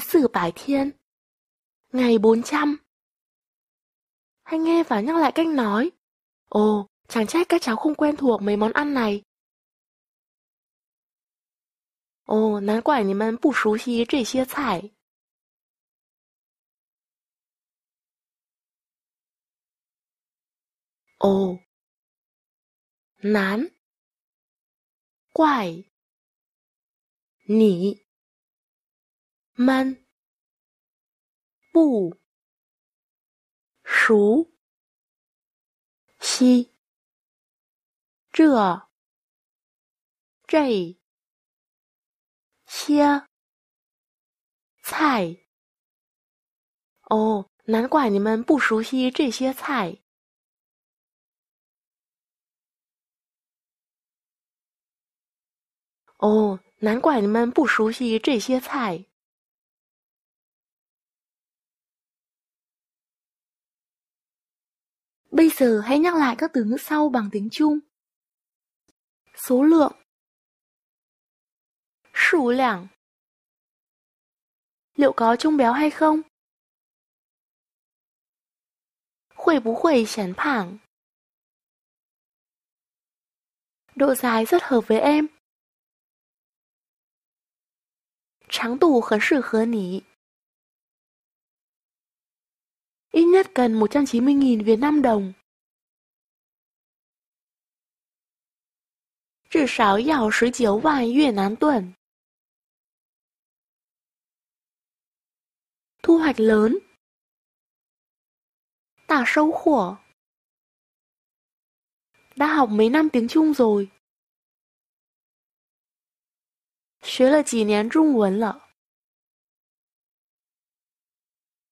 sử bài thiên. Ngày 400 Hay nghe và nhắc lại cách nói. Ồ, chẳng trách các cháu không quen thuộc mấy món ăn này. 哦，难怪你们不熟悉这些菜。哦，难怪你们不熟悉这这些菜哦，难怪你们不熟悉这些菜。哦，难怪你们不熟悉这些菜。Bây giờ hãy nhắc lại các từ ngữ sau bằng tiếng Trung. Số lượng Sủ lượng, Liệu có trung béo hay không? Khuẩy bú khuẩy chán phẳng Độ dài rất hợp với em. Trắng tủ khấn sự hợp nỉ ít nhất cần 190.000 Việt Nam đồng. Trừ Thu hoạch lớn Tà sâu khổ Đã học mấy năm tiếng Trung rồi. 学了几年中文了。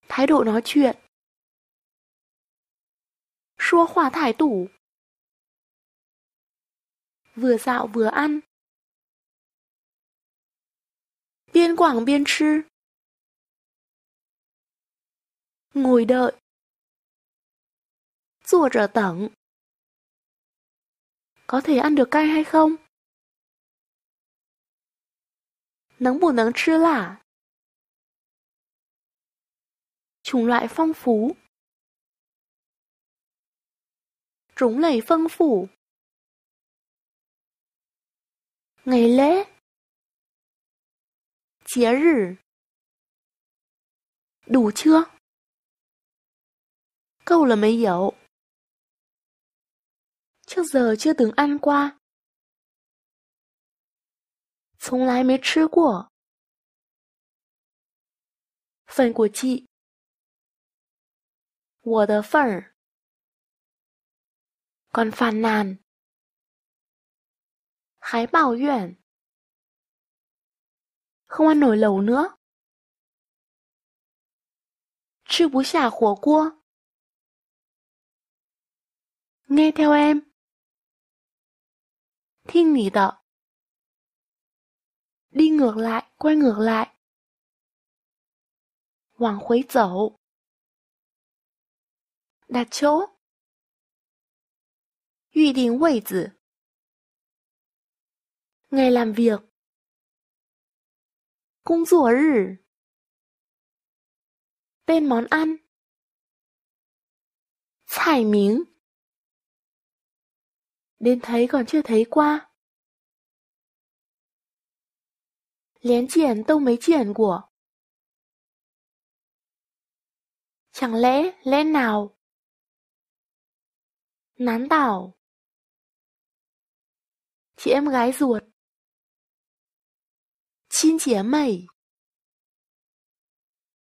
Thái độ nói chuyện 说话态度. Vừa dạo vừa ăn. Biên quảng biên 吃. Ngồi đợi. Có thể ăn được cay hay không? Nắng bù nắng chưa lả. Chủng loại phong phú 种类丰富。节嘞，节日。堵车。够了没有？就走就等安瓜。从来没吃过。分过鸡。我的份儿。còn phàn nàn. Khái bảo Yuan Không ăn nổi lẩu nữa. Chứ bú xả khổ cua. Nghe theo em. Thiên nghỉ tợ. Đi ngược lại, quay ngược lại. Hoàng khuấy dẫu. Đặt chỗ. 预定位置。Ngày làm việc. 工作日。Tên món ăn. 菜名。Đến thấy còn chưa thấy qua. Lén triển tông mấy triển Chẳng lẽ, lẽ nào? Nán đảo chị em gái ruột. chị em Chín 姐妹